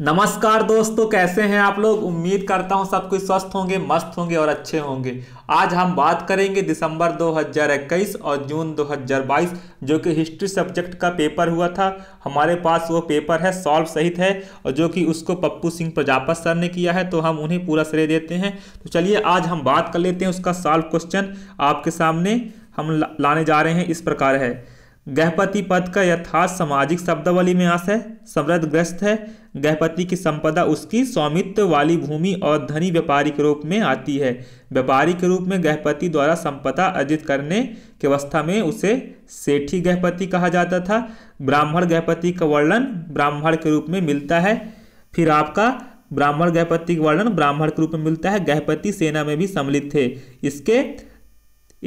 नमस्कार दोस्तों कैसे हैं आप लोग उम्मीद करता हूं सब कुछ स्वस्थ होंगे मस्त होंगे और अच्छे होंगे आज हम बात करेंगे दिसंबर 2021 और जून 2022 जो कि हिस्ट्री सब्जेक्ट का पेपर हुआ था हमारे पास वो पेपर है सॉल्व सहित है और जो कि उसको पप्पू सिंह प्रजापत सर ने किया है तो हम उन्हें पूरा श्रेय देते हैं तो चलिए आज हम बात कर लेते हैं उसका सॉल्व क्वेश्चन आपके सामने हम लाने जा रहे हैं इस प्रकार है गहपति पद का यथार्थ सामाजिक शब्दावली में आश है समृद्धग्रस्त है गहपति की संपदा उसकी स्वामित्व वाली भूमि और धनी व्यापारी के रूप में आती है व्यापारी के रूप में गहपति द्वारा संपदा अर्जित करने की अवस्था में उसे सेठी गहपति कहा जाता था ब्राह्मण गहपति का वर्णन ब्राह्मण के रूप में मिलता है फिर आपका ब्राह्मण गहपति का वर्णन ब्राह्मण के रूप में मिलता है गहपति सेना में भी सम्मिलित थे इसके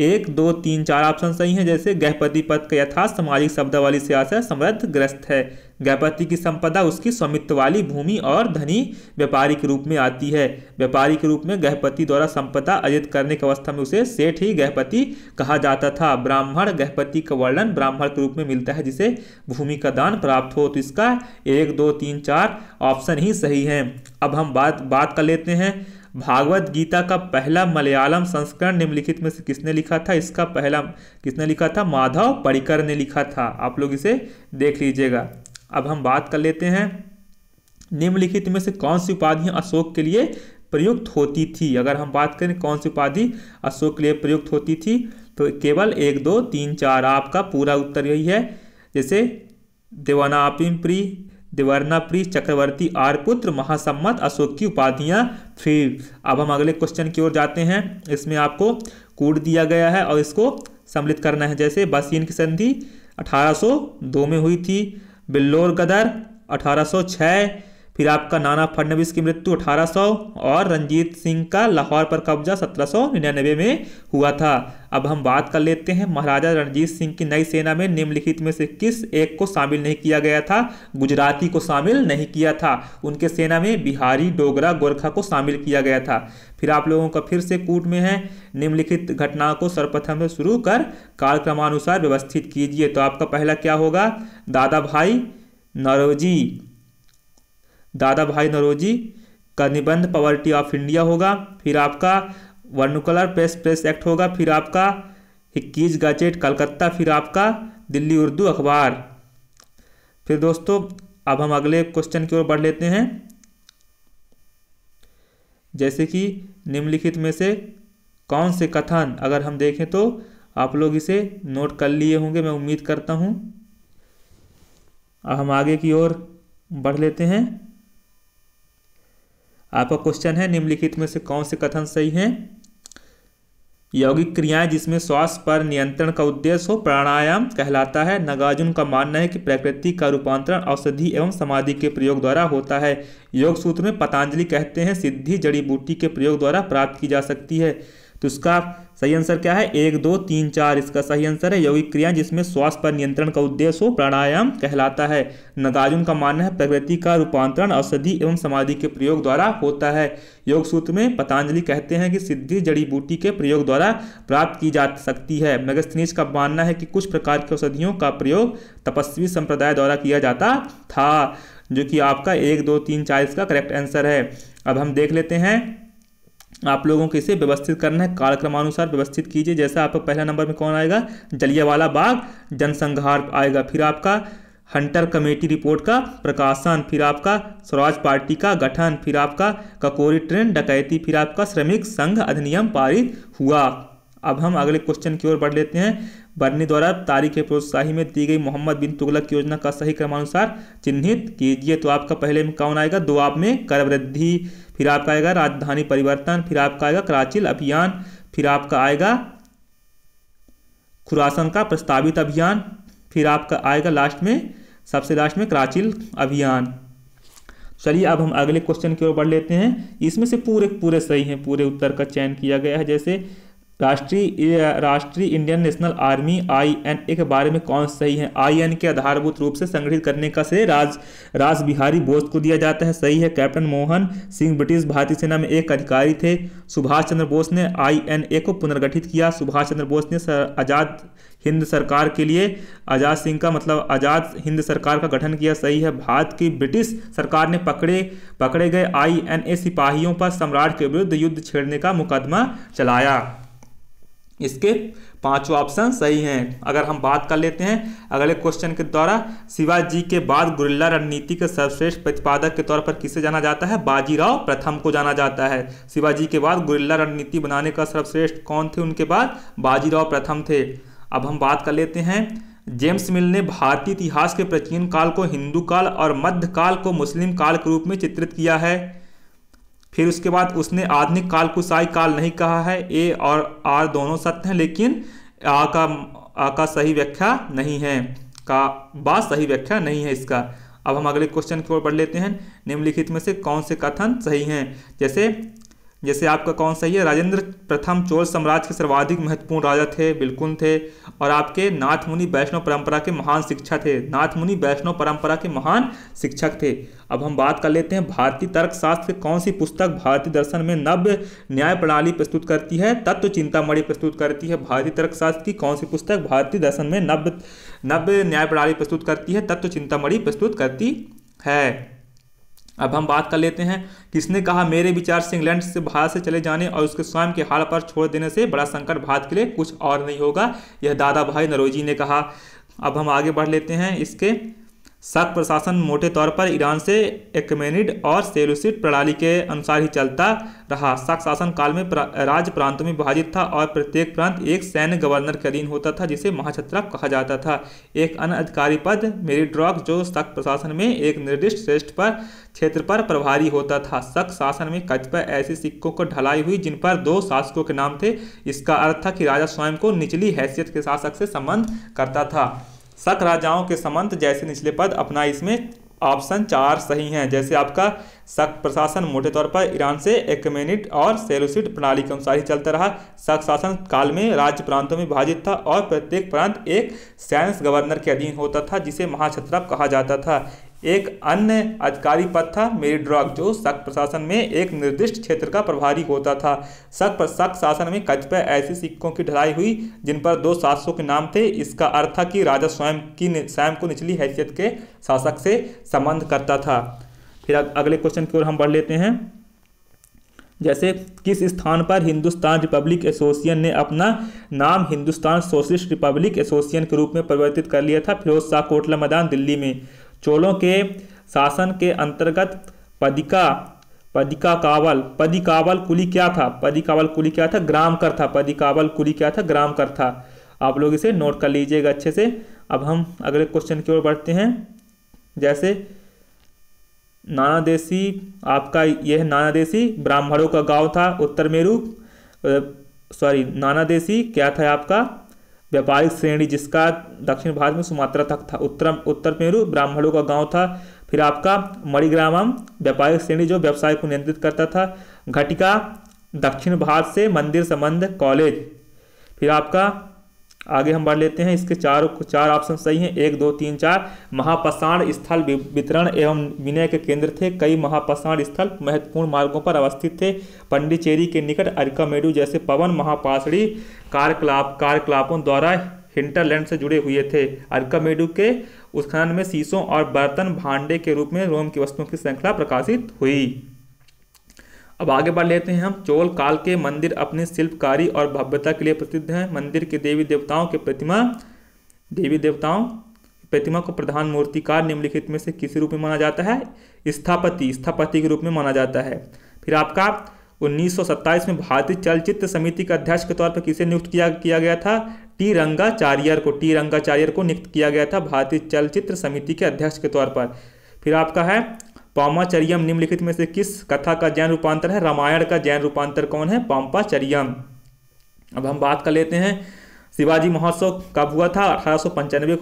एक दो तीन चार ऑप्शन सही हैं जैसे गहपति पद का यथार्थ सामाजिक शब्दावली से सियासत समृद्ध ग्रस्त है गहपति की संपदा उसकी स्वामित्व वाली भूमि और धनी व्यापारी के रूप में आती है व्यापारी के रूप में गहपति द्वारा संपदा अर्जित करने की अवस्था में उसे सेठ ही गहपति कहा जाता था ब्राह्मण गहपति का वर्णन ब्राह्मण के रूप में मिलता है जिसे भूमि का दान प्राप्त हो तो इसका एक दो तीन चार ऑप्शन ही सही हैं अब हम बात बात कर लेते हैं भागवत गीता का पहला मलयालम संस्करण निम्नलिखित में से किसने लिखा था इसका पहला किसने लिखा था माधव परिकर ने लिखा था आप लोग इसे देख लीजिएगा अब हम बात कर लेते हैं निम्नलिखित में से कौन सी उपाधियाँ अशोक के लिए प्रयुक्त होती थी अगर हम बात करें कौन सी उपाधि अशोक के लिए प्रयुक्त होती थी तो केवल एक दो तीन चार आपका पूरा उत्तर यही है जैसे देवानापिम प्री देवर्णाप्री चक्रवर्ती आर पुत्र महासम्मत अशोक की उपाधियाँ थ्री अब हम अगले क्वेश्चन की ओर जाते हैं इसमें आपको कूट दिया गया है और इसको सम्मिलित करना है जैसे बसीन की संधि 1802 में हुई थी बिल्लोर गदर 1806 फिर आपका नाना फडणवीस की मृत्यु 1800 और रंजीत सिंह का लाहौर पर कब्जा 1799 में हुआ था अब हम बात कर लेते हैं महाराजा रणजीत सिंह की नई सेना में निम्नलिखित में से किस एक को शामिल नहीं किया गया था गुजराती को शामिल नहीं किया था उनके सेना में बिहारी डोगरा गोरखा को शामिल किया गया था फिर आप लोगों का फिर से कूट में है निम्नलिखित घटनाओं को सर्वप्रथम में शुरू कर कालक्रमानुसार व्यवस्थित कीजिए तो आपका पहला क्या होगा दादा भाई नरोजी दादा भाई नरोजी का निबंध पॉवर्टी ऑफ इंडिया होगा फिर आपका वर्नुकलर प्रेस प्रेस एक्ट होगा फिर आपका इक्कीस गजेट कलकत्ता फिर आपका दिल्ली उर्दू अखबार फिर दोस्तों अब हम अगले क्वेश्चन की ओर बढ़ लेते हैं जैसे कि निम्नलिखित में से कौन से कथन अगर हम देखें तो आप लोग इसे नोट कर लिए होंगे मैं उम्मीद करता हूँ अब हम आगे की ओर बढ़ लेते हैं आपका क्वेश्चन है निम्नलिखित में से कौन से कथन सही हैं यौगिक क्रियाएं जिसमें श्वास पर नियंत्रण का उद्देश्य हो प्राणायाम कहलाता है नगार्जुन का मानना है कि प्रकृति का रूपांतरण औषधि एवं समाधि के प्रयोग द्वारा होता है योग सूत्र में पतंजलि कहते हैं सिद्धि जड़ी बूटी के प्रयोग द्वारा प्राप्त की जा सकती है तो इसका सही आंसर क्या है एक दो तीन चार इसका सही आंसर है यौगिक क्रिया जिसमें स्वास्थ्य पर नियंत्रण का उद्देश्य हो प्राणायाम कहलाता है नगार्जुन का मानना है प्रकृति का रूपांतरण औषधि एवं समाधि के प्रयोग द्वारा होता है योग सूत्र में पतंजलि कहते हैं कि सिद्धि जड़ी बूटी के प्रयोग द्वारा प्राप्त की जा सकती है मेगस्थनीज का मानना है कि कुछ प्रकार की औषधियों का प्रयोग तपस्वी संप्रदाय द्वारा किया जाता था जो कि आपका एक दो तीन चार इसका करेक्ट आंसर है अब हम देख लेते हैं आप लोगों को इसे व्यवस्थित करना है कालक्रमानुसार व्यवस्थित कीजिए जैसा आपका पहला नंबर में कौन आएगा जलियावाला बाग जनसंहार आएगा फिर आपका हंटर कमेटी रिपोर्ट का प्रकाशन फिर आपका स्वराज पार्टी का गठन फिर आपका ककोरी ट्रेन डकैती फिर आपका श्रमिक संघ अधिनियम पारित हुआ अब हम अगले क्वेश्चन की ओर बढ़ लेते हैं बर्नी द्वारा तारीख प्रोत्साही में दी गई मोहम्मद बिन तुगलक की योजना का सही क्रमानुसार चिन्हित कीजिए तो आपका पहले में कौन आएगा आप में कर वृद्धि फिर आपका आएगा राजधानी परिवर्तन फिर आपका आएगा कराचिल अभियान फिर आपका आएगा खुरासन का प्रस्तावित अभियान फिर आपका आएगा लास्ट में सबसे लास्ट में कराचिल अभियान चलिए अब हम अगले क्वेश्चन की ओर बढ़ लेते हैं इसमें से पूरे पूरे सही हैं पूरे उत्तर का चयन किया गया है जैसे राष्ट्रीय राष्ट्रीय Indian National Army I N A के बारे में कौन सही है आई एन के आधारभूत रूप से संगठित करने का श्रेय राज राज बिहारी बोस को दिया जाता है सही है कैप्टन मोहन सिंह ब्रिटिश भारतीय सेना में एक अधिकारी थे सुभाष चंद्र बोस ने आई एन ए को पुनर्गठित किया सुभाष चंद्र बोस ने आज़ाद हिंद सरकार के लिए आज़ाद सिंह का मतलब आज़ाद हिंद सरकार का गठन किया सही है भारत की ब्रिटिश सरकार ने पकड़े पकड़े गए आई एन ए सिपाहियों पर सम्राट के विरुद्ध युद्ध छेड़ने का मुकदमा चलाया इसके पांचों ऑप्शन सही हैं अगर हम बात कर लेते हैं अगले क्वेश्चन के द्वारा शिवाजी के बाद गुरिल्ला रणनीति के सर्वश्रेष्ठ प्रतिपादक के तौर पर किसे जाना जाता है बाजीराव प्रथम को जाना जाता है शिवाजी के बाद गुरिल्ला रणनीति बनाने का सर्वश्रेष्ठ कौन थे उनके बाद बाजीराव प्रथम थे अब हम बात कर लेते हैं जेम्स मिल ने भारतीय इतिहास के प्राचीन काल को हिंदू काल और मध्य काल को मुस्लिम काल के रूप में चित्रित किया है फिर उसके बाद उसने आधुनिक काल को साई काल नहीं कहा है ए और आर दोनों सत्य हैं लेकिन आ का आ का सही व्याख्या नहीं है का बात सही व्याख्या नहीं है इसका अब हम अगले क्वेश्चन की ओर बढ़ लेते हैं निम्नलिखित में से कौन से कथन सही हैं जैसे जैसे आपका कौन सा है राजेंद्र प्रथम चोल साम्राज्य के सर्वाधिक महत्वपूर्ण राजा थे बिल्कुल थे और आपके नाथ मुनि वैष्णव परंपरा के महान शिक्षा थे नाथ मुनि वैष्णव परंपरा के महान शिक्षक थे अब हम बात कर लेते हैं भारतीय तर्कशास्त्र कौन सी पुस्तक भारतीय दर्शन में नव्य न्याय प्रणाली प्रस्तुत करती है तत्व चिंतामणि प्रस्तुत करती है भारतीय तर्कशास्त्र की कौन सी पुस्तक भारतीय दर्शन में नव्य नव्य न्याय प्रणाली प्रस्तुत करती है तत्व चिंतामणि प्रस्तुत करती है अब हम बात कर लेते हैं किसने कहा मेरे विचार से इंग्लैंड से भारत से चले जाने और उसके स्वयं के हाल पर छोड़ देने से बड़ा संकट भारत के लिए कुछ और नहीं होगा यह दादा भाई नरोजी ने कहा अब हम आगे बढ़ लेते हैं इसके सख्त प्रशासन मोटे तौर पर ईरान से एकमेनिड और सेलुसिड प्रणाली के अनुसार ही चलता रहा सख्त शासन काल में प्रा, राज्य प्रांतों में विभाजित था और प्रत्येक प्रांत एक सैन्य गवर्नर के अधीन होता था जिसे महाछत्रा कहा जाता था एक अन्य अधिकारी पद मेरिड्रॉक जो सख्त प्रशासन में एक निर्दिष्ट श्रेष्ठ पर क्षेत्र पर प्रभारी होता था सख्त शासन में कतिपय ऐसे सिक्कों को ढलाई हुई जिन पर दो शासकों के नाम थे इसका अर्थ था कि राजा स्वयं को निचली हैसियत के शासक से संबंध करता था शक राजाओं के समंत जैसे निचले पद अपना इसमें ऑप्शन चार सही हैं जैसे आपका शक प्रशासन मोटे तौर पर ईरान से एकमेनिट और सेलोसिट प्रणाली के अनुसार ही चलता रहा शक शासन काल में राज्य प्रांतों में विभाजित था और प्रत्येक प्रांत एक सैन्स गवर्नर के अधीन होता था जिसे महाछत्रप कहा जाता था एक अन्य अधिकारी पद था मेरी ड्रॉग जो शक प्रशासन में एक निर्दिष्ट क्षेत्र का प्रभारी होता था सख्त शक शासन में कतिपय ऐसे सिक्कों की ढलाई हुई जिन पर दो शासकों के नाम थे इसका अर्थ था कि राजा स्वयं की स्वयं को निचली हैसियत के शासक से संबंध करता था फिर अगले क्वेश्चन की ओर हम बढ़ लेते हैं जैसे किस स्थान पर हिंदुस्तान रिपब्लिक एसोसिएशन ने अपना नाम हिंदुस्तान सोशलिस्ट रिपब्लिक एसोसिएशन के रूप में परिवर्तित कर लिया था फिरोज शाह कोटला मैदान दिल्ली में चोलों के शासन के अंतर्गत पदिका पदिका कावल पदिकावल कुली क्या था पदिकावल कुली क्या था ग्राम कर था पदिकावल कुली क्या था ग्राम कर था आप लोग इसे नोट कर लीजिएगा अच्छे से अब हम अगले क्वेश्चन की ओर बढ़ते हैं जैसे नाना देसी आपका यह नाना देसी ब्राह्मणों का गांव था उत्तर मेरू सॉरी नाना देसी क्या था आपका व्यापारिक श्रेणी जिसका दक्षिण भारत में सुमात्रा तक था उत्तर उत्तर पेरू ब्राह्मणों का गांव था फिर आपका मणिग्रामम व्यापारिक श्रेणी जो व्यवसाय को नियंत्रित करता था घटिका दक्षिण भारत से मंदिर संबंध कॉलेज फिर आपका आगे हम बढ़ लेते हैं इसके चारों चार ऑप्शन सही हैं एक दो तीन चार महापसाण स्थल वितरण एवं विनय के केंद्र थे कई महापाषाण स्थल महत्वपूर्ण मार्गों पर अवस्थित थे पंडिचेरी के निकट अरकामेडू जैसे पवन महापाषणी कार्यकलाप कार्यकलापों द्वारा हिंटरलैंड से जुड़े हुए थे अर्कामेडू के उत्खनन में शीशों और बर्तन भांडे के रूप में रोम की वस्तुओं की श्रृंखला प्रकाशित हुई अब आगे बढ़ लेते हैं हम चोल काल के मंदिर अपनी शिल्पकारी और भव्यता के लिए प्रसिद्ध हैं मंदिर के देवी देवताओं के प्रतिमा देवी देवताओं प्रतिमा को प्रधान मूर्तिकार निम्नलिखित में से किसी रूप में माना जाता है स्थापति स्थापति के रूप में माना जाता है फिर आपका 1927 में भारतीय चलचित्र समिति के अध्यक्ष के तौर पर किसे नियुक्त किया किया गया था टी रंगाचार्यर को टी रंगाचार्यर को नियुक्त किया गया था भारतीय चलचित्र समिति के अध्यक्ष के तौर पर फिर आपका है पामाचरियम निम्नलिखित में से किस कथा का जैन रूपांतर है रामायण का जैन रूपांतर कौन है पाम्पाचरियम अब हम बात कर लेते हैं शिवाजी महोत्सव कब हुआ था अठारह सौ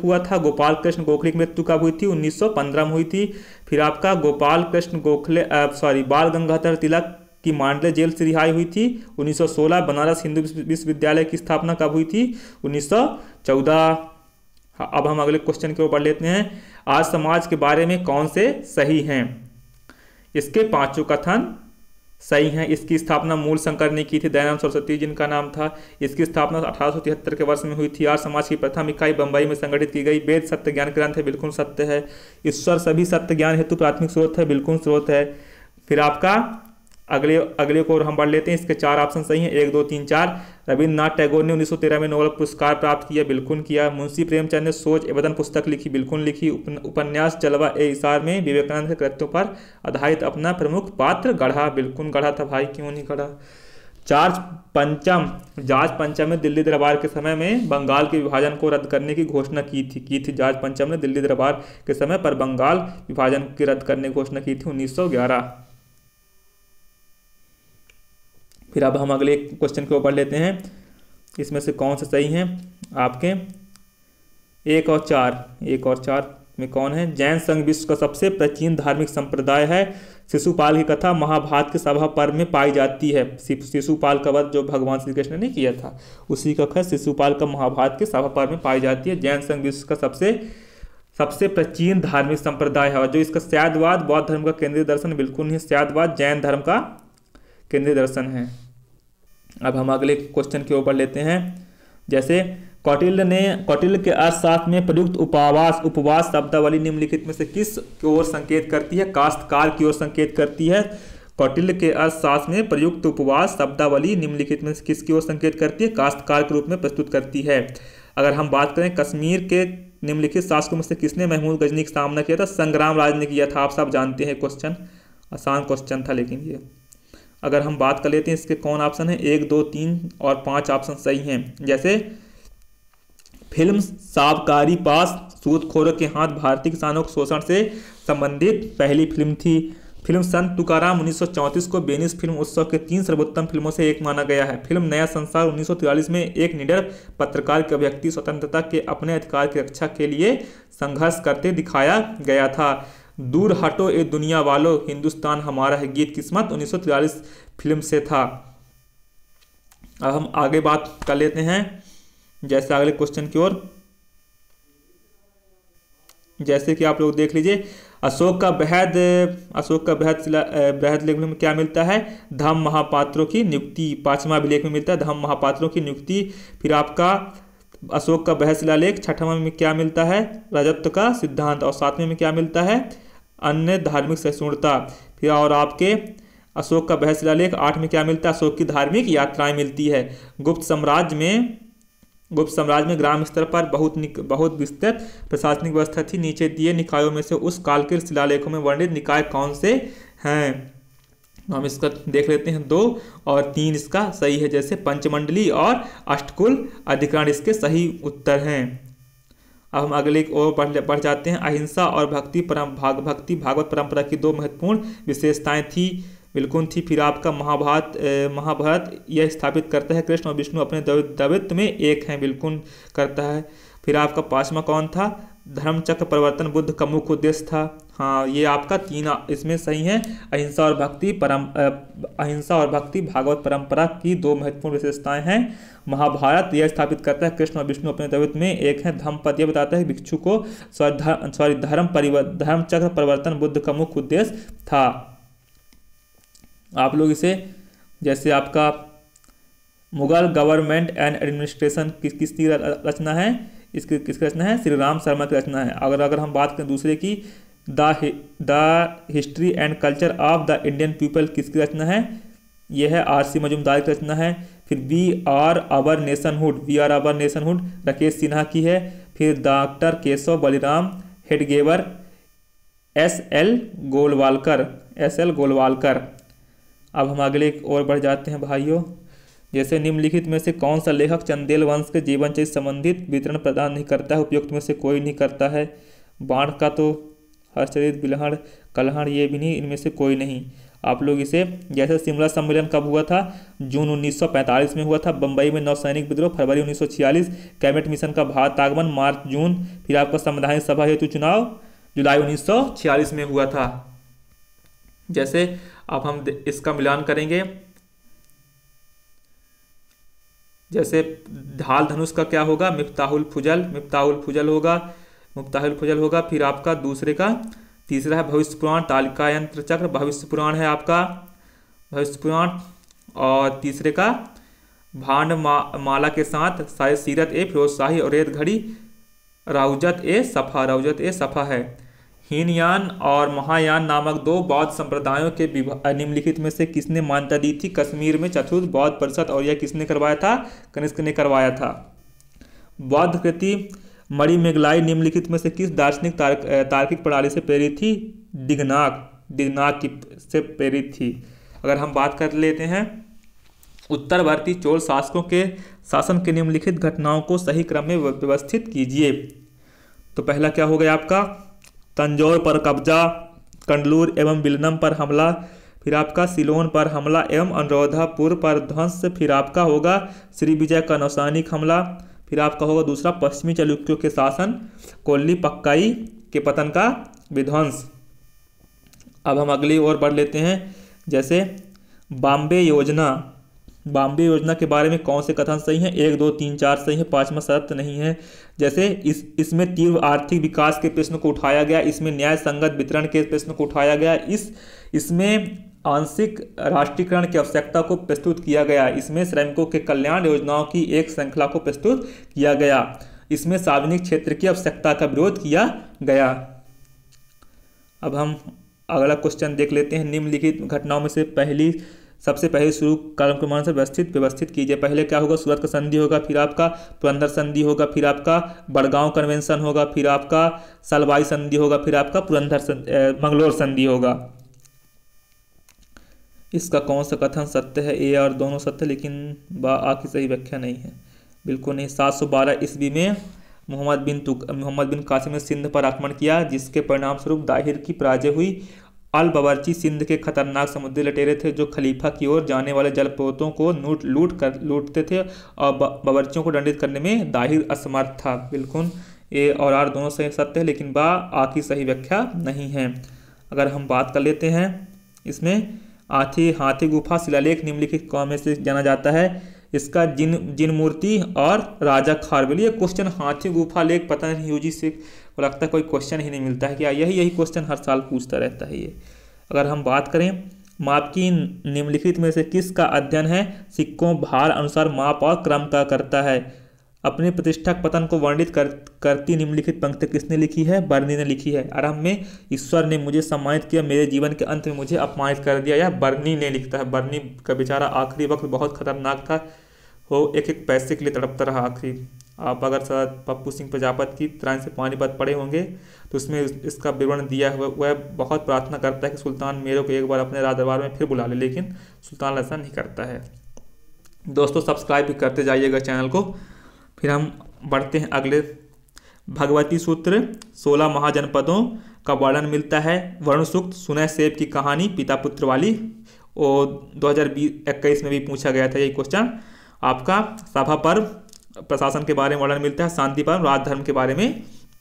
हुआ था गोपाल कृष्ण गोखले की मृत्यु कब हुई थी 1915 में हुई थी फिर आपका गोपाल कृष्ण गोखले सॉरी बाल गंगाधर तिलक की मांडले जेल से रिहाई हुई थी 1916 बनारस हिंदू विश्वविद्यालय की स्थापना कब हुई थी 1914 हाँ, अब हम अगले क्वेश्चन के ऊपर लेते हैं आज समाज के बारे में कौन से सही हैं इसके पांचों कथन सही हैं इसकी स्थापना मूल शंकर ने की थी दयानंद सरस्वती जिनका नाम था इसकी स्थापना अठारह के वर्ष में हुई थी आर समाज की प्रथम इकाई बंबई में संगठित की गई वेद सत्य ज्ञान ग्रंथ है बिल्कुल सत्य है ईश्वर सभी सत्य ज्ञान हेतु प्राथमिक स्रोत है बिल्कुल स्रोत है फिर आपका अगले अगले को और हम बढ़ लेते हैं इसके चार ऑप्शन सही हैं एक दो तीन चार रविन्द्रनाथ टैगोर ने 1913 में नोबल पुरस्कार प्राप्त किया बिल्कुल किया मुंशी प्रेमचंद ने सोच एवं पुस्तक लिखी बिल्कुल लिखी उपन्यास जलवा ए इशार में विवेकानंद के कृत्यों पर आधारित अपना प्रमुख पात्र गढ़ा बिल्कुल गढ़ा था भाई क्यों नहीं गढ़ा चार्ज पंचम जार्ज पंचम ने दिल्ली दरबार के समय में बंगाल के विभाजन को रद्द करने की घोषणा की थी की थी जार्ज पंचम ने दिल्ली दरबार के समय पर बंगाल विभाजन की रद्द करने की घोषणा की थी उन्नीस फिर अब हम अगले क्वेश्चन को पढ़ लेते हैं इसमें से कौन से सही हैं आपके एक और चार एक और चार में कौन है जैन संघ विश्व का सबसे प्राचीन धार्मिक संप्रदाय है शिशुपाल की कथा महाभारत के सभा पर्व में पाई जाती है शिशुपाल का वध जो भगवान श्री कृष्ण ने किया था उसी का खत शिशुपाल का महाभारत के सभा पर्व में पाई जाती है जैन संघ विश्व का सबसे सबसे प्राचीन धार्मिक संप्रदाय है और जो इसका सैदवाद बौद्ध धर्म का केंद्रीय दर्शन बिल्कुल नहीं सैदवाद जैन धर्म का केंद्रीय दर्शन है अब हम अगले क्वेश्चन के ऊपर लेते हैं जैसे कौटिल्य ने कौटिल्य के अर्थशास्त्र में प्रयुक्त उपावास उपवास शब्दावली निम्नलिखित में से किस की ओर संकेत करती है काश्तकार की ओर संकेत करती है कौटिल्य के अर्थशास्त्र में प्रयुक्त उपवास शब्दावली निम्नलिखित में से किसकी ओर संकेत करती है काश्तकार के रूप में प्रस्तुत करती है अगर हम बात करें कश्मीर के निम्नलिखित शासकों में से किसने महमूद गजनी का सामना किया था संग्राम राज ने किया था आप सब जानते हैं क्वेश्चन आसान क्वेश्चन था लेकिन ये अगर हम बात कर लेते हैं इसके कौन ऑप्शन है एक दो तीन और पाँच ऑप्शन सही हैं जैसे फिल्म साबकारी पास सूदखोरों के हाथ भारतीय किसानों के शोषण से संबंधित पहली फिल्म थी फिल्म संत तुकाराम उन्नीस को बेनिस फिल्म उत्सव के तीन सर्वोत्तम फिल्मों से एक माना गया है फिल्म नया संसार उन्नीस में एक निडर पत्रकार के व्यक्ति स्वतंत्रता के अपने अधिकार की रक्षा के लिए संघर्ष करते दिखाया गया था दूर हटो ए दुनिया वालों हिंदुस्तान हमारा है गीत किस्मत उन्नीस फिल्म से था अब हम आगे बात कर लेते हैं जैसे अगले क्वेश्चन की ओर जैसे कि आप लोग देख लीजिए अशोक का बेहद अशोक का बेहद बेहद लेख में क्या मिलता है धम महापात्रों की नियुक्ति पांचवा अभिलेख में मिलता है धम महापात्रों की नियुक्ति फिर आपका अशोक का बहसिला लेख छठवा में क्या मिलता है राजत्व का सिद्धांत और सातवें में क्या मिलता है अन्य धार्मिक सहिष्णुता फिर और आपके अशोक का बहस लेख आठ में क्या मिलता है अशोक की धार्मिक यात्राएं मिलती है गुप्त साम्राज्य में गुप्त साम्राज्य में ग्राम स्तर पर बहुत बहुत विस्तृत प्रशासनिक व्यवस्था थी नीचे दिए निकायों में से उस काल के शिलालेखों में वर्णित निकाय कौन से हैं तो हम इसका देख लेते हैं दो और तीन इसका सही है जैसे पंचमंडली और अष्टकुल अधिकरण इसके सही उत्तर हैं अब हम अगले ओर बढ़ बढ़ जाते हैं अहिंसा और भक्ति परम भाग भक्ति भागवत परंपरा की दो महत्वपूर्ण विशेषताएं थी बिल्कुल थी फिर आपका महाभारत महाभारत यह स्थापित करता है कृष्ण और विष्णु अपने दवित्व में एक हैं बिल्कुल करता है फिर आपका पांचवा कौन था धर्मचक्र परिवर्तन बुद्ध का मुख्य उद्देश्य था हाँ ये आपका तीन इसमें सही है अहिंसा और भक्ति परम अहिंसा और भक्ति भागवत परंपरा की दो महत्वपूर्ण विशेषताएं हैं महाभारत यह स्थापित करता है कृष्ण और विष्णु अपने द्रवित में एक है धर्म पद यह बताता है भिक्षु को सॉरी धर्म परिवर्तन धर्म चक्र परिवर्तन बुद्ध का मुख्य उद्देश्य था आप लोग इसे जैसे आपका मुगल गवर्नमेंट एंड एडमिनिस्ट्रेशन किस किसकी रचना है इसकी किसकी रचना है श्री राम शर्मा की रचना है अगर अगर हम बात करें दूसरे की the the history and culture of the Indian people किसकी रचना है यह है आर सी मजुमदार की रचना है फिर we are our nationhood we are our nationhood Rakesh Sinha की है फिर doctor Keshav Baliram Hedgewar S L Golwalkar S L Golwalkar अब हम अगले और बढ़ जाते हैं भाइयों जैसे निम्नलिखित में से कौन सा लेखक चंदेल वंश के जीवन से संबंधित वितरण प्रदान नहीं करता है उपयुक्त में से कोई नहीं करता है बाण का तो हर्षरित बिलहण कलहण ये भी नहीं इनमें से कोई नहीं आप लोग इसे जैसे शिमला सम्मेलन कब हुआ था जून 1945 में हुआ था बंबई में नौसैनिक विद्रोह फरवरी 1946 कैबिनेट मिशन का भारत आगमन मार्च जून फिर आपका संविधान सभा हेतु चुनाव जुलाई 1946 में हुआ था जैसे अब हम इसका मिलान करेंगे जैसे ढाल धनुष का क्या होगा मिफ्ताहुल फुजल मिफ्ताहुल फुजल होगा मुफ्ताहुल फुजल होगा फिर आपका दूसरे का तीसरा है भविष्य पुराण तालिका यंत्र चक्र भविष्य पुराण है आपका भविष्य पुराण और तीसरे का भांड मा, माला के साथ शायद सीरत ए फिरोजशाही और रेत घड़ी राउजत ए सफ़ा राउजत ए सफ़ा है हीनयान और महायान नामक दो बौद्ध संप्रदायों के निम्नलिखित में से किसने मान्यता दी थी कश्मीर में चतुर्थ बौद्ध परिषद और यह किसने करवाया था कनिष्क ने करवाया था बौद्ध कृति मणि मेघलाई निम्नलिखित में से किस दार्शनिक तार्क, तार्किक प्रणाली से प्रेरित थी दिग्नाक दिग्नाक की से प्रेरित थी अगर हम बात कर लेते हैं उत्तर भारतीय चोल शासकों के शासन के निम्नलिखित घटनाओं को सही क्रम में व्यवस्थित कीजिए तो पहला क्या हो गया आपका तंजौर पर कब्जा कंडलूर एवं बिलनम पर हमला फिर आपका सिलोन पर हमला एवं अनुरोधापुर पर ध्वंस फिर आपका होगा श्री विजय का नौसानिक हमला फिर आपका होगा दूसरा पश्चिमी चालुक्यों के शासन कोल्ली पक्काई के पतन का विध्वंस अब हम अगली ओर बढ़ लेते हैं जैसे बॉम्बे योजना बॉम्बे योजना के बारे में कौन से कथन सही हैं एक दो तीन चार सही है पांचवा शर्त नहीं है जैसे इस इसमें तीव्र आर्थिक विकास के प्रश्न को उठाया गया इसमें न्याय संगत वितरण के प्रश्न को उठाया गया इस इसमें आंशिक राष्ट्रीयकरण की आवश्यकता को प्रस्तुत किया गया इसमें श्रमिकों के कल्याण योजनाओं की एक श्रृंखला को प्रस्तुत किया गया इसमें सार्वजनिक क्षेत्र की आवश्यकता का विरोध किया गया अब हम अगला क्वेश्चन देख लेते हैं निम्नलिखित घटनाओं में से पहली सबसे पहले शुरू कालम से व्यवस्थित व्यवस्थित कीजिए पहले क्या होगा सूरत का संधि होगा फिर आपका पुरंदर संधि होगा फिर आपका बड़गांव कन्वेंशन होगा फिर आपका सलवाई संधि होगा फिर आपका पुरंदर संधि मंगलोर संधि होगा इसका कौन सा कथन सत्य है ए और दोनों सत्य लेकिन बा आ की सही व्याख्या नहीं है बिल्कुल नहीं सात सौ बारह ईस्वी में मोहम्मद बिन तुक मोहम्मद बिन कासिम ने सिंध पर आक्रमण किया जिसके परिणाम स्वरूप दाहिर की पराजय हुई अल बबरची सिंध के खतरनाक समुद्री लटेरे थे जो खलीफा की ओर जाने वाले जलपोतों को लूट लूट कर लूटते थे और बबरचियों को दंडित करने में दाहिर असमर्थ था बिल्कुल ए और आर दोनों सही सत्य है लेकिन बा आ की सही व्याख्या नहीं है अगर हम बात कर लेते हैं इसमें हाथी हाथी गुफा शिलालेख निम्नलिखित कौन में से जाना जाता है इसका जिन जिन मूर्ति और राजा खारवेल ये क्वेश्चन हाथी गुफा लेख पता नहीं यूजी से लगता है कोई क्वेश्चन ही नहीं मिलता है क्या यही यही क्वेश्चन हर साल पूछता रहता है ये अगर हम बात करें माप की निम्नलिखित में से किसका अध्ययन है सिक्कों भार अनुसार माप और क्रम का करता है अपनी प्रतिष्ठा पतन को वर्णित कर, करती निम्नलिखित पंक्ति किसने लिखी है बर्नी ने लिखी है आरंभ में ईश्वर ने मुझे सम्मानित किया मेरे जीवन के अंत में मुझे अपमानित कर दिया या बर्नी ने लिखता है बर्नी का बेचारा आखिरी वक्त बहुत खतरनाक था वो एक एक पैसे के लिए तड़पता रहा आखिरी आप अगर सर पप्पू सिंह प्रजापत की तरह से पानीपत पड़े होंगे तो उसमें इसका विवरण दिया हुआ वह बहुत प्रार्थना करता है कि सुल्तान मेरे को एक बार अपने राज दरबार में फिर बुला ले लेकिन सुल्तान ऐसा नहीं करता है दोस्तों सब्सक्राइब भी करते जाइएगा चैनल को फिर हम बढ़ते हैं अगले भगवती सूत्र सोलह महाजनपदों का वर्णन मिलता है वर्ण सूक्त सुनय सेब की कहानी पिता पुत्र वाली और दो हज़ार इक्कीस में भी पूछा गया था यही क्वेश्चन आपका सभा पर्व प्रशासन के बारे में वर्णन मिलता है शांति पर्व राजधर्म के बारे में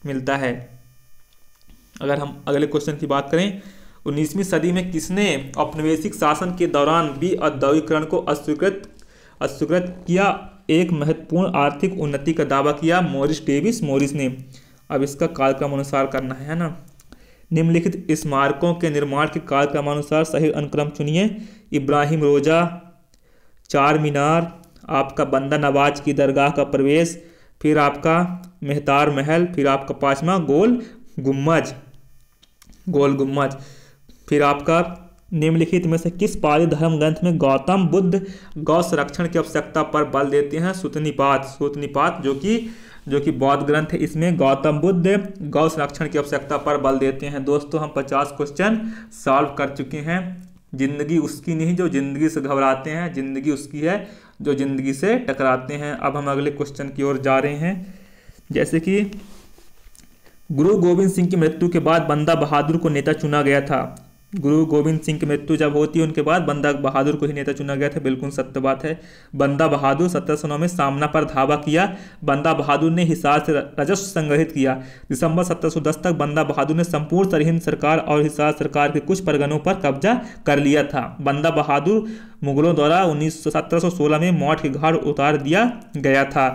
मिलता है अगर हम अगले क्वेश्चन की बात करें उन्नीसवीं सदी में किसने औपनिवेशिक शासन के दौरान भी औद्योगिकरण को अस्वीकृत अस्वीकृत किया एक महत्वपूर्ण आर्थिक उन्नति का दावा किया मोरिस डेविस मोरिस ने अब इसका कार्यक्रम अनुसार करना है ना निम्नलिखित स्मारकों के निर्माण के अनुसार सही अनुक्रम चुनिए इब्राहिम रोजा चार मीनार आपका बंदा नवाज की दरगाह का प्रवेश फिर आपका मेहतार महल फिर आपका पाँचवा गोल गुम्मज गोल गुम्मज फिर आपका निम्नलिखित में से किस पाली धर्म ग्रंथ में गौतम बुद्ध गौ संरक्षण की आवश्यकता पर बल देते हैं सुतनिपात सुतनिपात जो कि जो कि बौद्ध ग्रंथ है इसमें गौतम बुद्ध गौ संरक्षण की आवश्यकता पर बल देते हैं दोस्तों हम पचास क्वेश्चन सॉल्व कर चुके हैं जिंदगी उसकी नहीं जो जिंदगी से घबराते हैं जिंदगी उसकी है जो जिंदगी से टकराते हैं अब हम अगले क्वेश्चन की ओर जा रहे हैं जैसे कि गुरु गोविंद सिंह की मृत्यु के बाद बंदा बहादुर को नेता चुना गया था गुरु गोविंद सिंह की मृत्यु जब होती है उनके बाद बंदा बहादुर को ही नेता चुना गया था बिल्कुल सत्य बात है बंदा बहादुर सत्रह सौ नौ में सामना पर धावा किया बंदा बहादुर ने हिसार से राजस्व संग्रहित किया दिसंबर सत्रह सौ दस तक बंदा बहादुर ने संपूर्ण सरहिंद सरकार और हिसार सरकार के कुछ परगनों पर कब्जा कर लिया था बंदा बहादुर मुगलों द्वारा उन्नीस सत्रह में मौत के घाट उतार दिया गया था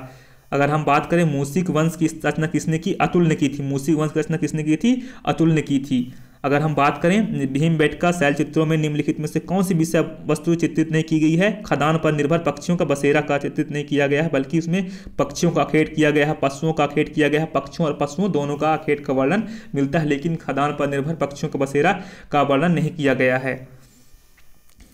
अगर हम बात करें मूसिक वंश की रचना किसने की अतुल ने की थी मूसिक वंश की रचना किसने की थी अतुल ने की थी अगर हम बात करें भीम बैठका शैल चित्रों में निम्नलिखित में से कौन सी विषय वस्तु चित्रित नहीं की गई है खदान पर निर्भर पक्षियों का बसेरा का चित्रित नहीं किया गया है बल्कि उसमें पक्षियों का खेड किया गया है पशुओं का खेड किया गया है पक्षियों और पशुओं दोनों का खेड का वर्णन मिलता है लेकिन खदान पर निर्भर पक्षियों का बसेरा का वर्णन नहीं किया गया है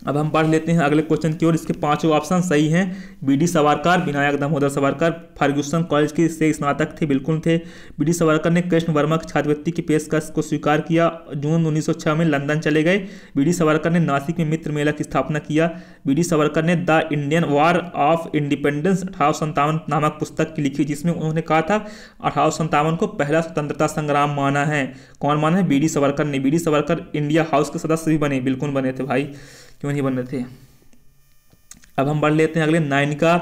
अब हम पढ़ लेते हैं अगले क्वेश्चन की ओर इसके पांचों ऑप्शन सही हैं B D Savarkar Vinayak Damodar Savarkar Fergusson college के से स्नातक थे बिल्कुल थे बीडी सवारकर ने कृष्ण वर्मा की छात्रवृत्ति की पेशकश को स्वीकार किया जून 1906 में लंदन चले गए बीडी सवारकर ने नासिक में मित्र मेला की स्थापना किया डी सवारकर ने the Indian war of independence अठारह नामक पुस्तक की लिखी जिसमें उन्होंने कहा था अठारह को पहला स्वतंत्रता संग्राम माना है कौन माना है डी सवारकर ने डी सवारकर इंडिया हाउस के सदस्य भी बने बिल्कुल बने थे भाई क्यों नहीं बन रहे थे अब हम बढ़ लेते हैं अगले नाइन का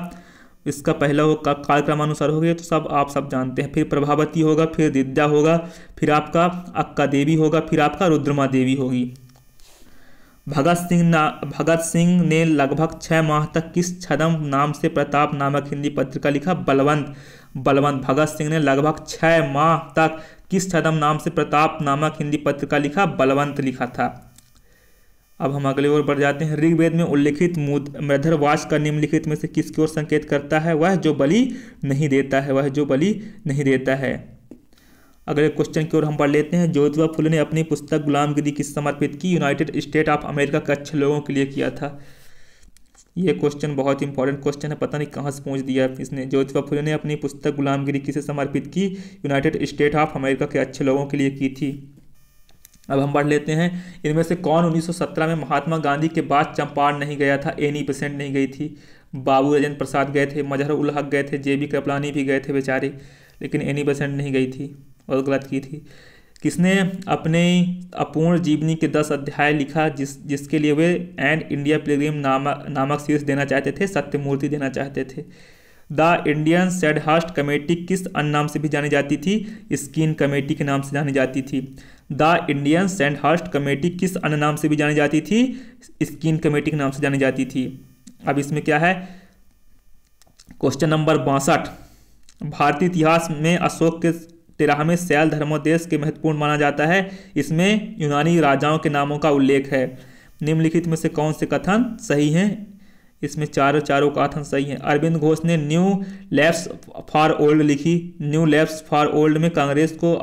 इसका पहला का कार्यक्रमानुसार हो गया तो सब आप सब जानते हैं फिर प्रभावती होगा फिर दिद्या होगा फिर आपका अक्का देवी होगा फिर आपका रुद्रमा देवी होगी भगत सिंह ना भगत सिंह ने लगभग छः माह तक किस छदम नाम से प्रताप नामक हिंदी पत्रिका लिखा बलवंत बलवंत भगत सिंह ने लगभग छः माह तक किस छदम नाम से प्रताप नामक हिंदी पत्रिका लिखा बलवंत लिखा था अब हम अगले ओर बढ़ जाते हैं ऋग्वेद में उल्लिखित वास का निम्नलिखित में से किसकी ओर संकेत करता है वह जो बलि नहीं देता है वह जो बलि नहीं देता है अगले क्वेश्चन की ओर हम पढ़ लेते हैं ज्योतिबा फुले ने अपनी पुस्तक गुलामगिरी किस समर्पित की यूनाइटेड स्टेट ऑफ अमेरिका के अच्छे लोगों के लिए किया था ये क्वेश्चन बहुत इंपॉर्टेंट क्वेश्चन है पता नहीं कहाँ से पूछ दिया इसने ज्योतिबा फुले ने अपनी पुस्तक गुलामगिरी किसे समर्पित की यूनाइटेड स्टेट ऑफ अमेरिका के अच्छे लोगों के लिए की थी अब हम पढ़ लेते हैं इनमें से कौन 1917 में महात्मा गांधी के बाद चंपारण नहीं गया था एनी पेशेंट e. नहीं गई थी बाबू राजेंद्र प्रसाद गए थे मजहर उल हक गए थे जे बी कपलानी भी गए थे बेचारे लेकिन एनी पेशेंट e. नहीं गई थी और गलत की थी किसने अपने अपूर्ण जीवनी के दस अध्याय लिखा जिस जिसके लिए वे एंड इंडिया प्लेग्रीम नामक नामक शीर्ष देना चाहते थे सत्यमूर्ति देना चाहते थे the Indian Sandhurst committee किस अन्य नाम से भी जानी जाती थी स्किन कमेटी के नाम से जानी जाती थी the Indian Sandhurst committee किस अन्य नाम से भी जानी जाती थी स्किन कमेटी के नाम से जानी जाती थी अब इसमें क्या है क्वेश्चन नंबर बासठ भारतीय इतिहास में अशोक के तेरहवें सैल धर्मोदेश के महत्वपूर्ण माना जाता है इसमें यूनानी राजाओं के नामों का उल्लेख है निम्नलिखित में से कौन से कथन सही हैं इसमें चारों चारों कथन सही हैं अरविंद घोष ने न्यू लेफ्ट फॉर ओल्ड लिखी न्यू लेफ्ट फॉर ओल्ड में कांग्रेस को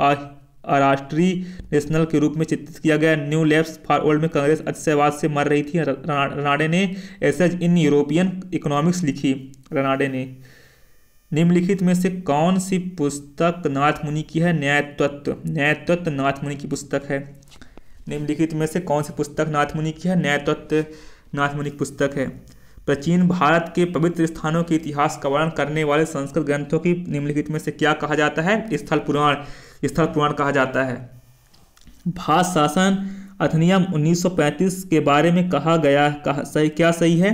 राष्ट्रीय नेशनल के रूप में चित्रित किया गया न्यू लेफ्ट फॉरवर्ड में कांग्रेस अतिशयवाद से मर रही थी रनाडे ने एसेज इन यूरोपियन इकोनॉमिक्स लिखी रनाडे ने निम्नलिखित में से कौन सी पुस्तक नाथ मुनि की है न्याय तत्व न्याय तत्व नाथ मुनि की पुस्तक है निम्नलिखित में से कौन सी पुस्तक नाथ मुनि की है न्याय तत्व नाथ मुनि की पुस्तक है प्राचीन भारत के पवित्र स्थानों के इतिहास का वर्णन करने वाले संस्कृत ग्रंथों की निम्नलिखित में से क्या कहा जाता है स्थल पुराण स्थल पुराण कहा जाता है भाष शासन अधिनियम 1935 के बारे में कहा गया कहा सही क्या सही है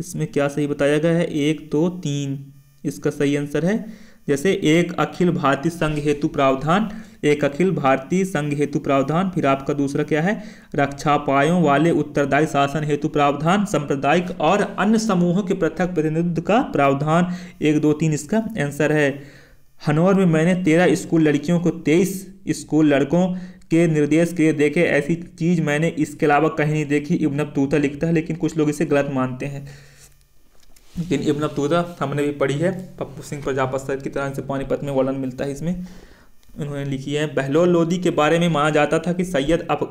इसमें क्या सही बताया गया है एक दो तो, तीन इसका सही आंसर है जैसे एक अखिल भारतीय संघ हेतु प्रावधान एक अखिल भारतीय संघ हेतु प्रावधान फिर आपका दूसरा क्या है रक्षापायों वाले उत्तरदायी शासन हेतु प्रावधान सांप्रदायिक और अन्य समूहों के पृथक प्रतिनिधित्व का प्रावधान एक दो तीन इसका आंसर है हनौर में मैंने तेरह स्कूल लड़कियों को तेईस स्कूल लड़कों के निर्देश के देखे ऐसी चीज़ मैंने इसके अलावा कहीं नहीं देखी इब्न बतूता लिखता है लेकिन कुछ लोग इसे गलत मानते हैं लेकिन इब्न तूता हमने भी पढ़ी है पप्पू सिंह प्रजापत सर की तरह से पानीपत में वर्णन मिलता है इसमें उन्होंने लिखी है बहलोल लोधी के बारे में माना जाता था कि सैयद अफ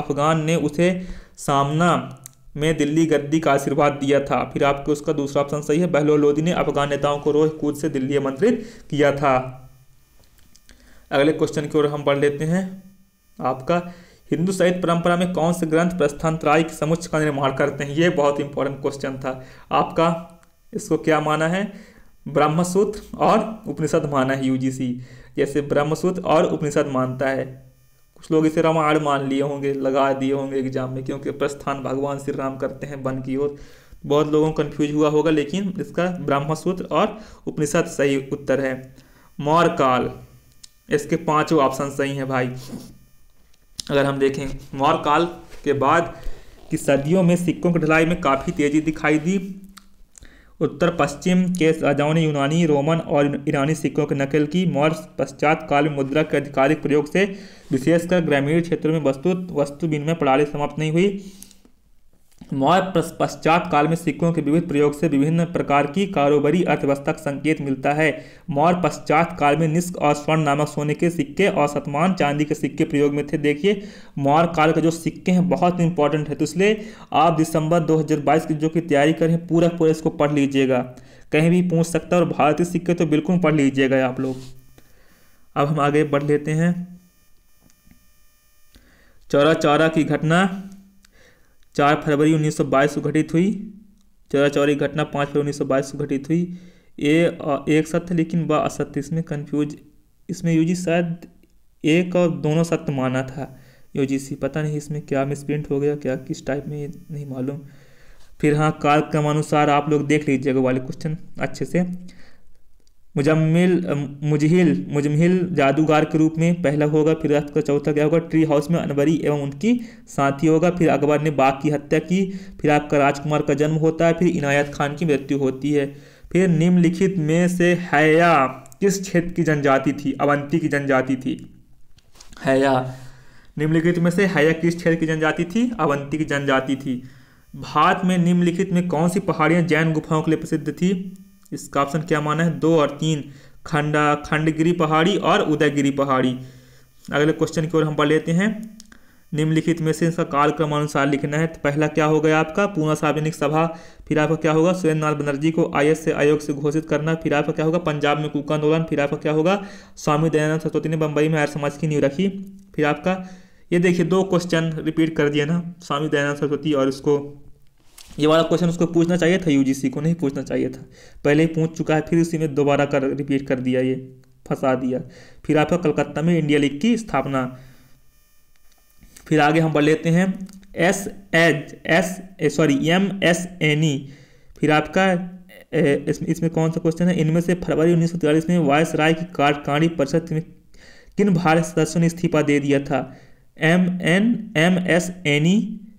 अफगान ने उसे सामना में दिल्ली गद्दी का आशीर्वाद दिया था फिर आपके उसका दूसरा ऑप्शन सही है बहलोल लोधी ने अफगान नेताओं को रोह कूद से दिल्ली आमंत्रित किया था अगले क्वेश्चन की ओर हम पढ़ लेते हैं आपका हिंदू साहित्य परंपरा में कौन से ग्रंथ प्रस्थान्तराय के समुच्च का निर्माण करते हैं ये बहुत इंपॉर्टेंट क्वेश्चन था आपका इसको क्या माना है ब्रह्मसूत्र और उपनिषद माना है यूजीसी जैसे ब्रह्मसूत्र और उपनिषद मानता है कुछ लोग इसे रामायण मान लिए होंगे लगा दिए होंगे एग्जाम में क्योंकि प्रस्थान भगवान श्री राम करते हैं वन की ओर बहुत लोगों को कन्फ्यूज हुआ होगा लेकिन इसका ब्रह्मसूत्र और उपनिषद सही उत्तर है मौर काल इसके पांचों ऑप्शन सही हैं भाई अगर हम देखें मौर्य काल के बाद कि सदियों में सिक्कों की ढलाई में काफ़ी तेज़ी दिखाई दी उत्तर पश्चिम के राजाओं ने यूनानी रोमन और ईरानी सिक्कों की नकल की मौर्य पश्चात काल में मुद्रा के आधिकारिक प्रयोग से विशेषकर ग्रामीण क्षेत्रों में वस्तु वस्तु विनिमय प्रणाली समाप्त नहीं हुई मौर्य पश्चात काल में सिक्कों के विविध प्रयोग से विभिन्न प्रकार की कारोबारी अर्थव्यवस्था का संकेत मिलता है मौर्य पश्चात काल में निष्क और स्वर्ण नामक सोने के सिक्के और सतमान चांदी के सिक्के प्रयोग में थे देखिए मौर्य काल के जो सिक्के हैं बहुत इंपॉर्टेंट है तो इसलिए आप दिसंबर 2022 की जो की तैयारी करें पूरा पूरा इसको पढ़ लीजिएगा कहीं भी पूछ सकता है और भारतीय सिक्के तो बिल्कुल पढ़ लीजिएगा आप लोग अब हम आगे बढ़ लेते हैं चौरा चौरा की घटना चार फरवरी 1922 को घटित हुई चौरा चौरी घटना पाँच फरवरी 1922 को घटित हुई ए एक सत्य लेकिन ब असत्य इसमें कन्फ्यूज इसमें यूजी शायद एक और दोनों सत्य माना था यूजीसी पता नहीं इसमें क्या मिसप्रिंट हो गया क्या किस टाइप में नहीं मालूम फिर हाँ काल क्रमानुसार आप लोग देख लीजिएगा वाले क्वेश्चन अच्छे से मुजम्मिल मुजहिल मुजमहिल जादूगार के रूप में पहला होगा फिर आपका चौथा क्या होगा ट्री हाउस में अनवरी एवं उनकी साथी होगा फिर अकबर ने बाघ की हत्या की फिर आपका राजकुमार का जन्म होता है फिर इनायत खान की मृत्यु होती है फिर निम्नलिखित में से हया किस क्षेत्र की जनजाति थी अवंती की जनजाति थी हया निम्नलिखित में से हया किस क्षेत्र की जनजाति थी अवंती की जनजाति थी भारत में निम्नलिखित में कौन सी पहाड़ियाँ जैन गुफाओं के लिए प्रसिद्ध थी इसका ऑप्शन क्या माना है दो और तीन खंडा खंडगिरी पहाड़ी और उदयगिरी पहाड़ी अगले क्वेश्चन की ओर हम पढ़ लेते हैं निम्नलिखित में से इसका कालक्रमानुसार लिखना है तो पहला क्या हो गया आपका पूना सार्वजनिक सभा फिर आपका क्या होगा सुरेंद्र नाथ बनर्जी को आई से आयोग से घोषित करना फिर आपका क्या होगा पंजाब में कुका आंदोलन फिर आपका क्या होगा स्वामी दयानंद सरस्वती ने बम्बई में आर्य समाज की नींव रखी फिर आपका ये देखिए दो क्वेश्चन रिपीट कर दिए ना स्वामी दयानंद सरस्वती और इसको ये वाला क्वेश्चन उसको पूछना चाहिए था यूजीसी को नहीं पूछना चाहिए था पहले ही पूछ चुका है फिर उसी में दोबारा कर रिपीट कर दिया ये फंसा दिया फिर आपका कलकत्ता में इंडिया लीग की स्थापना फिर आगे हम बढ़ लेते हैं S H S sorry M S N E फिर आपका इसमें इसमें कौन सा क्वेश्चन है इनमें से फरवरी उन्नीस सौ तिरालीस में वायस राय की कार्यकारी परिषद में किन भारत सदस्यों ने इस्तीफा दे दिया था M N M S N E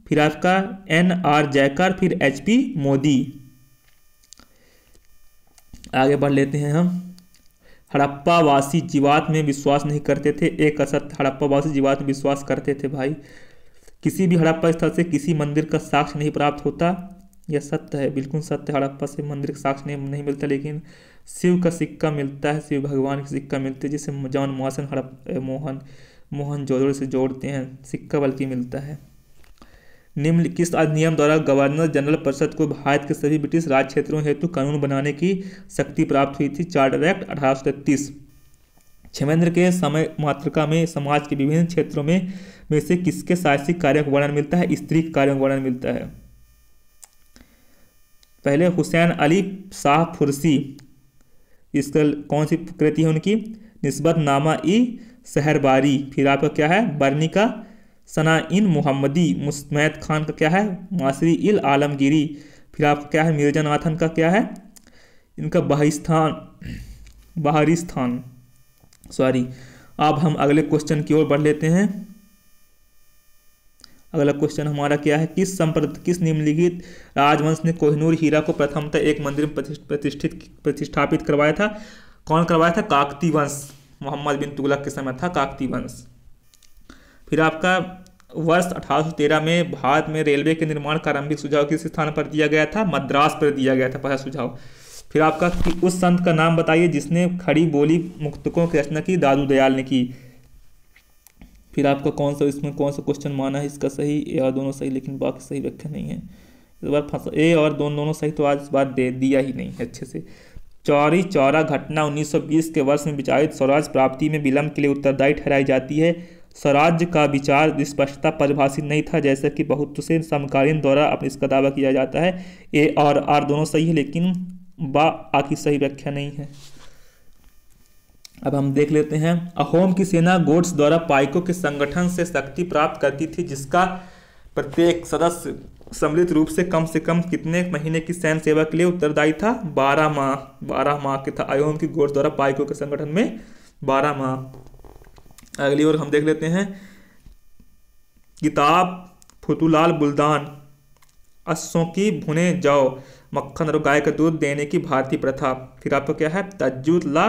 फिर आपका एन आर जयकर फिर एच पी मोदी आगे बढ़ लेते हैं हम हड़प्पा वासी जीवात में विश्वास नहीं करते थे एक असत्य हड़प्पावासी जीवात में विश्वास करते थे भाई किसी भी हड़प्पा स्थल से किसी मंदिर का साक्ष्य नहीं प्राप्त होता यह सत्य है बिल्कुल सत्य हड़प्पा से मंदिर का साक्ष्य नहीं, नहीं मिलता लेकिन शिव का सिक्का मिलता है शिव भगवान का सिक्का मिलता है जिसे जॉन मोहसन हड़प मोहन मोहन जोदड़ से जोड़ते हैं सिक्का बल्कि मिलता है निम्नलिखित अधिनियम द्वारा गवर्नर जनरल परिषद को भारत के सभी ब्रिटिश राज क्षेत्रों हेतु कानून बनाने की शक्ति प्राप्त हुई थी चार्टर एक्ट अठारह के समय मातृका में समाज के विभिन्न क्षेत्रों में में से किसके साहसिक कार्य का वर्णन मिलता है स्त्री कार्यों का वर्णन मिलता है पहले हुसैन अली शाह फुर्सी इसका कौन सी कृति है उनकी निस्बत नामा ई शहरबारी फिर आपका क्या है बर्नी का सना इन मोहम्मदी मुस्मैद खान का क्या है मासरी इल आलमगिरी फिर आपका क्या है मिर्जा नाथन का क्या है इनका बहिस्थान बहरिस्थान सॉरी अब हम अगले क्वेश्चन की ओर बढ़ लेते हैं अगला क्वेश्चन हमारा क्या है किस संप्रद किस निम्नलिखित राजवंश ने कोहनूर हीरा को प्रथमतः एक मंदिर में प्रतिष्ठित प्रतिष्ठापित करवाया था कौन करवाया था काकती वंश मोहम्मद बिन तुगलक के समय था काकती वंश फिर आपका वर्ष 1813 में भारत में रेलवे के निर्माण का आरंभिक सुझाव किस स्थान पर दिया गया था मद्रास पर दिया गया था पहला सुझाव फिर आपका उस संत का नाम बताइए जिसने खड़ी बोली मुक्तकों की रचना की दादू दयाल ने की फिर आपका कौन सा इसमें कौन सा क्वेश्चन माना है इसका सही ए और दोनों सही लेकिन बाकी सही व्याख्या नहीं है इस बार फंसा ए और दोनों दोनों सही तो आज इस बार दे दिया ही नहीं है अच्छे से चौरी चौरा घटना 1920 के वर्ष में विचारित स्वराज प्राप्ति में विलंब के लिए उत्तरदायी ठहराई जाती है स्वराज्य का विचार स्पष्टता परिभाषित नहीं था जैसा कि बहुत से समकालीन द्वारा अपने इसका दावा किया जाता है ए और आर दोनों सही है लेकिन बा आ की सही व्याख्या नहीं है अब हम देख लेते हैं अहोम की सेना गोड्स द्वारा पाइकों के संगठन से शक्ति प्राप्त करती थी जिसका प्रत्येक सदस्य सम्मिलित रूप से कम से कम कितने महीने की सैन्य सेवा के लिए उत्तरदायी था बारह माह बारह माह के था अहोम की गोड्स द्वारा पाइकों के संगठन में बारह माह अगली ओर हम देख लेते हैं किताब फुतुलाल बुलदान अस्सों की भुने जाओ मक्खन और गाय का दूध देने की भारतीय प्रथा फिर आपको क्या है तजुद ला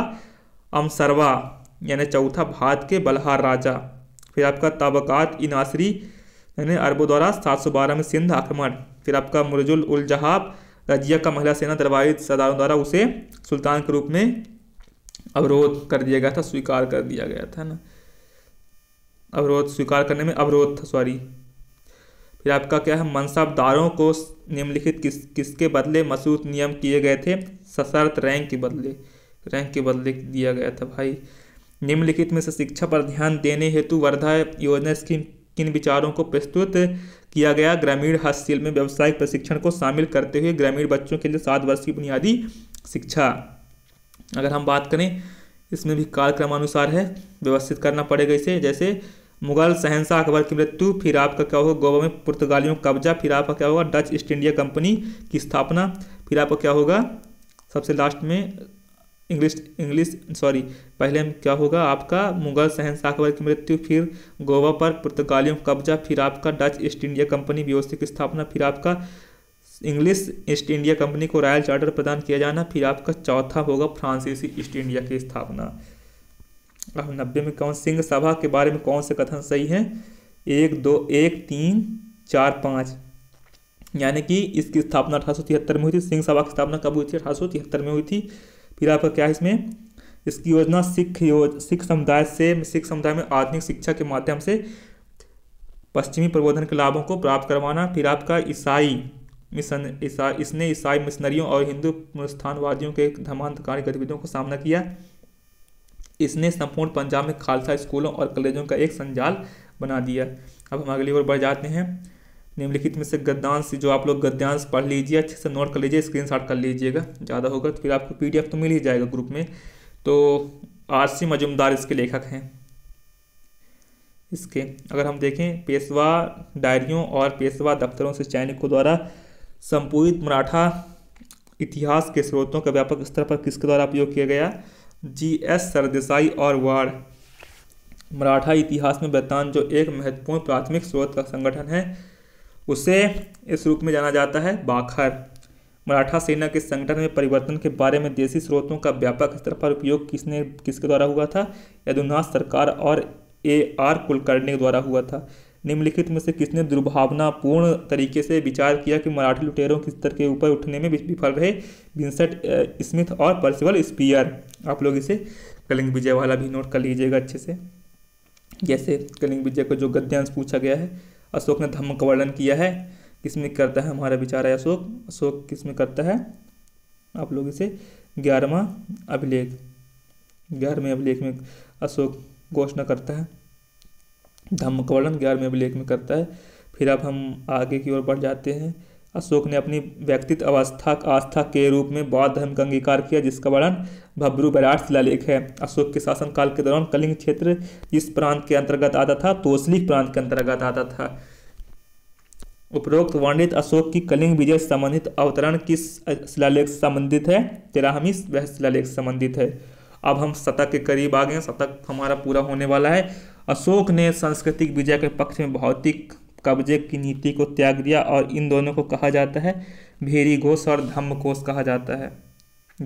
अमसरवा यानी चौथा भारत के बलहार राजा फिर आपका तबकात इनासरी यानी अरबों द्वारा सात सौ बारह में सिंध आक्रमण फिर आपका मुरजुल उल जहाब रजिया का महिला सेना दरबारी सरदारों द्वारा उसे सुल्तान के रूप में अवरोध कर दिया गया था स्वीकार कर दिया गया था ना अवरोध स्वीकार करने में अवरोध था सॉरी फिर आपका क्या है मनसबदारों को निम्नलिखित किस किसके बदले मसूद नियम किए गए थे सशर्त रैंक के बदले रैंक के बदले दिया गया था भाई निम्नलिखित में से शिक्षा पर ध्यान देने हेतु वर्धा योजना स्कीम किन विचारों को प्रस्तुत किया गया ग्रामीण हस्तशिल्प में व्यावसायिक प्रशिक्षण को शामिल करते हुए ग्रामीण बच्चों के लिए सात वर्ष की बुनियादी शिक्षा अगर हम बात करें इसमें भी क्रमानुसार है व्यवस्थित करना पड़ेगा इसे जैसे मुगल शहनशाह अकबर की मृत्यु फिर आपका क्या होगा गोवा में पुर्तगालियों का कब्जा फिर आपका क्या होगा डच ईस्ट इंडिया कंपनी की स्थापना फिर आपका क्या होगा सबसे लास्ट में इंग्लिश इंग्लिश सॉरी पहले में क्या होगा आपका मुगल शहनशाह अकबर की मृत्यु फिर गोवा पर पुर्तगालियों का कब्जा फिर आपका डच ईस्ट इंडिया कंपनी व्यवस्था की स्थापना फिर आपका इंग्लिश ईस्ट इंडिया कंपनी को रॉयल चार्टर प्रदान किया जाना फिर आपका चौथा होगा फ्रांसीसी ईस्ट इंडिया की स्थापना अब नब्बे में कौन सिंह सभा के बारे में कौन से कथन सही है एक दो एक तीन चार पाँच यानी कि इसकी स्थापना अठारह में हुई थी सिंह सभा की स्थापना कब हुई थी अठारह में हुई थी फिर आपका क्या है इसमें इसकी योजना सिख योज सिख समुदाय से सिख समुदाय में आधुनिक शिक्षा के माध्यम से पश्चिमी प्रबोधन के लाभों को प्राप्त करवाना फिर आपका ईसाई मिशन ईसा इसने ईसाई मिशनरियों और हिंदू पुनस्थानवादियों के धमांतकारी गतिविधियों का सामना किया इसने संपूर्ण पंजाब में खालसा स्कूलों और कॉलेजों का एक संजाल बना दिया अब हम अगली ओर बढ़ जाते हैं निम्नलिखित में से गद्यांश जो आप लोग गद्यांश पढ़ लीजिए अच्छे से नोट कर लीजिए स्क्रीनशॉट कर लीजिएगा ज़्यादा होगा तो फिर आपको पीडीएफ तो मिल ही जाएगा ग्रुप में तो आरसी मजुमदार इसके लेखक हैं इसके अगर हम देखें पेशवा डायरियों और पेशवा दफ्तरों से चैनिकों द्वारा संपूरित मराठा इतिहास के स्रोतों का व्यापक स्तर पर किसके द्वारा उपयोग किया गया जी एस सरदेसाई और वाड़ मराठा इतिहास में वृत्तांत जो एक महत्वपूर्ण प्राथमिक स्रोत का संगठन है उसे इस रूप में जाना जाता है बाखर मराठा सेना के संगठन में परिवर्तन के बारे में देसी स्रोतों का व्यापक स्तर पर उपयोग किसने किसके द्वारा हुआ था यदुनाथ सरकार और ए आर कुलकर्णी द्वारा हुआ था निम्नलिखित में से किसने दुर्भावनापूर्ण तरीके से विचार किया कि मराठी लुटेरों के स्तर के ऊपर उठने में विफल रहे विंसट स्मिथ और पर्सिवल स्पीयर आप लोग इसे कलिंग विजय वाला भी नोट कर लीजिएगा अच्छे से जैसे कलिंग विजय को जो गद्यांश पूछा गया है अशोक ने धम्म का वर्णन किया है किसमें करता है हमारा विचार है अशोक अशोक किसमें करता है आप लोग इसे ग्यारहवा अभिलेख ग्यारहवें अभिलेख में अशोक घोषणा करता है वर्णन ग्यारहवें अभिलेख में करता है फिर अब हम आगे की ओर बढ़ जाते हैं अशोक ने अपनी व्यक्तित्व अवस्था आस्था के रूप में बौद्ध धर्म का अंगीकार किया जिसका वर्णन भब्रू बराट शिलालेख है अशोक के शासनकाल के दौरान कलिंग क्षेत्र इस प्रांत के अंतर्गत आता था तोसली प्रांत के अंतर्गत आता था उपरोक्त वर्णित अशोक की कलिंग विजय संबंधित अवतरण किस शिलालेख संबंधित है तेराहमी वह शिलालेख संबंधित है अब हम शतक के करीब आ गए शतक हमारा पूरा होने वाला है अशोक ने सांस्कृतिक विजय के पक्ष में भौतिक कब्जे की नीति को त्याग दिया और इन दोनों को कहा जाता है भेरी घोष और धम्म कोष कहा जाता है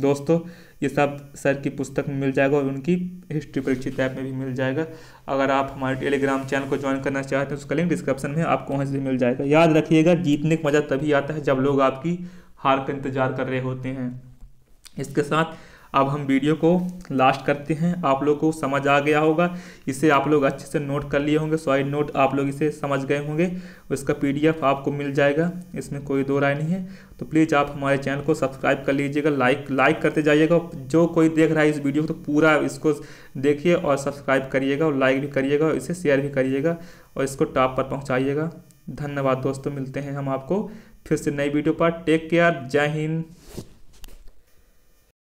दोस्तों ये सब सर की पुस्तक में मिल जाएगा और उनकी हिस्ट्री परीक्षित ऐप में भी मिल जाएगा अगर आप हमारे टेलीग्राम चैनल को ज्वाइन करना चाहते हैं तो उसका लिंक डिस्क्रिप्शन में आपको वहाँ से मिल जाएगा याद रखिएगा जीतने का मज़ा तभी आता है जब लोग आपकी हार का इंतजार कर रहे होते हैं इसके साथ अब हम वीडियो को लास्ट करते हैं आप लोग को समझ आ गया होगा इसे आप लोग अच्छे से नोट कर लिए होंगे सॉरी नोट आप लोग इसे समझ गए होंगे इसका पीडीएफ आपको मिल जाएगा इसमें कोई दो राय नहीं है तो प्लीज़ आप हमारे चैनल को सब्सक्राइब कर लीजिएगा लाइक लाइक करते जाइएगा जो कोई देख रहा है इस वीडियो को तो पूरा इसको देखिए और सब्सक्राइब करिएगा और लाइक भी करिएगा और इसे शेयर भी करिएगा और इसको टॉप पर पहुँचाइएगा धन्यवाद दोस्तों मिलते हैं हम आपको फिर से नई वीडियो पर टेक केयर जय हिंद